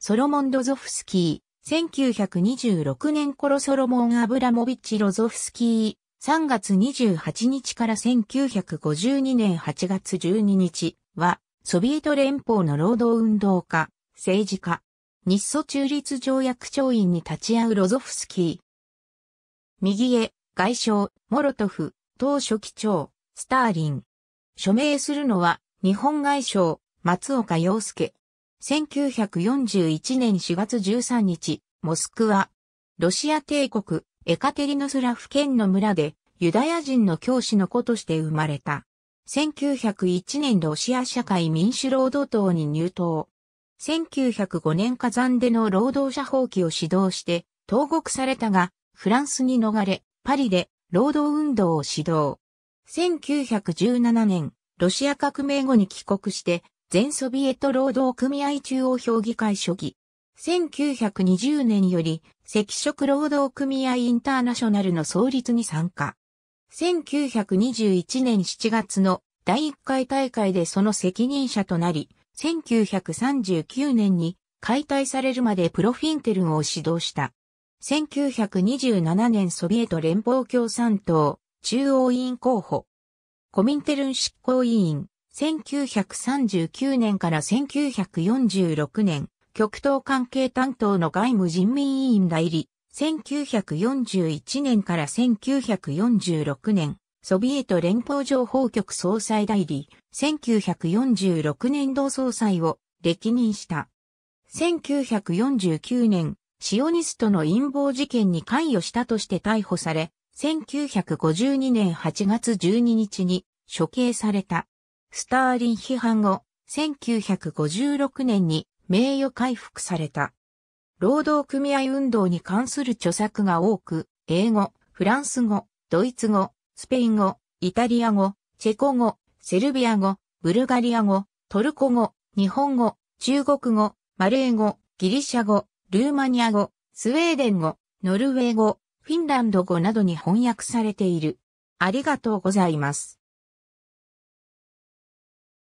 ソロモン・ロゾフスキー、1926年頃ソロモン・アブラモビッチ・ロゾフスキー、3月28日から1952年8月12日は、ソビエト連邦の労働運動家、政治家、日ソ中立条約調印に立ち会うロゾフスキー。右へ、外相、モロトフ、党書記長、スターリン。署名するのは、日本外相、松岡洋介。1941年4月13日、モスクワ。ロシア帝国、エカテリノスラフ県の村で、ユダヤ人の教師の子として生まれた。1901年ロシア社会民主労働党に入党。1905年火山での労働者放棄を指導して、投獄されたが、フランスに逃れ、パリで労働運動を指導。1917年、ロシア革命後に帰国して、全ソビエト労働組合中央評議会初期。1920年より、赤色労働組合インターナショナルの創立に参加。1921年7月の第1回大会でその責任者となり、1939年に解体されるまでプロフィンテルンを指導した。1927年ソビエト連邦共産党中央委員候補。コミンテルン執行委員。1939年から1946年、極東関係担当の外務人民委員代理、1941年から1946年、ソビエト連邦情報局総裁代理、1946年度総裁を歴任した。1949年、シオニストの陰謀事件に関与したとして逮捕され、1952年8月12日に処刑された。スターリン批判後、1956年に名誉回復された。労働組合運動に関する著作が多く、英語、フランス語、ドイツ語、スペイン語、イタリア語、チェコ語、セルビア語、ブルガリア語、トルコ語、日本語、中国語、マレー語、ギリシャ語、ルーマニア語、スウェーデン語、ノルウェー語、フィンランド語などに翻訳されている。ありがとうございます。